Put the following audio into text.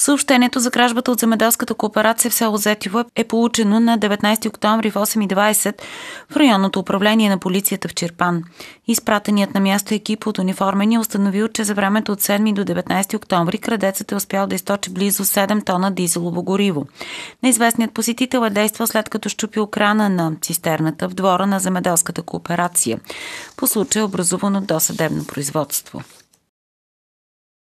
Съобщението за кражбата от земеделската кооперация в село Зетиво е получено на 19 октомври в 8.20 в районното управление на полицията в Черпан. Изпратеният на място екип от униформени е установил, че за времето от 7 до 19 октомври крадецът е успял да източи близо 7 тона дизелово гориво. Неизвестният посетител е действал след като щупил крана на цистерната в двора на земеделската кооперация. По случай е образувано досъдебно производство.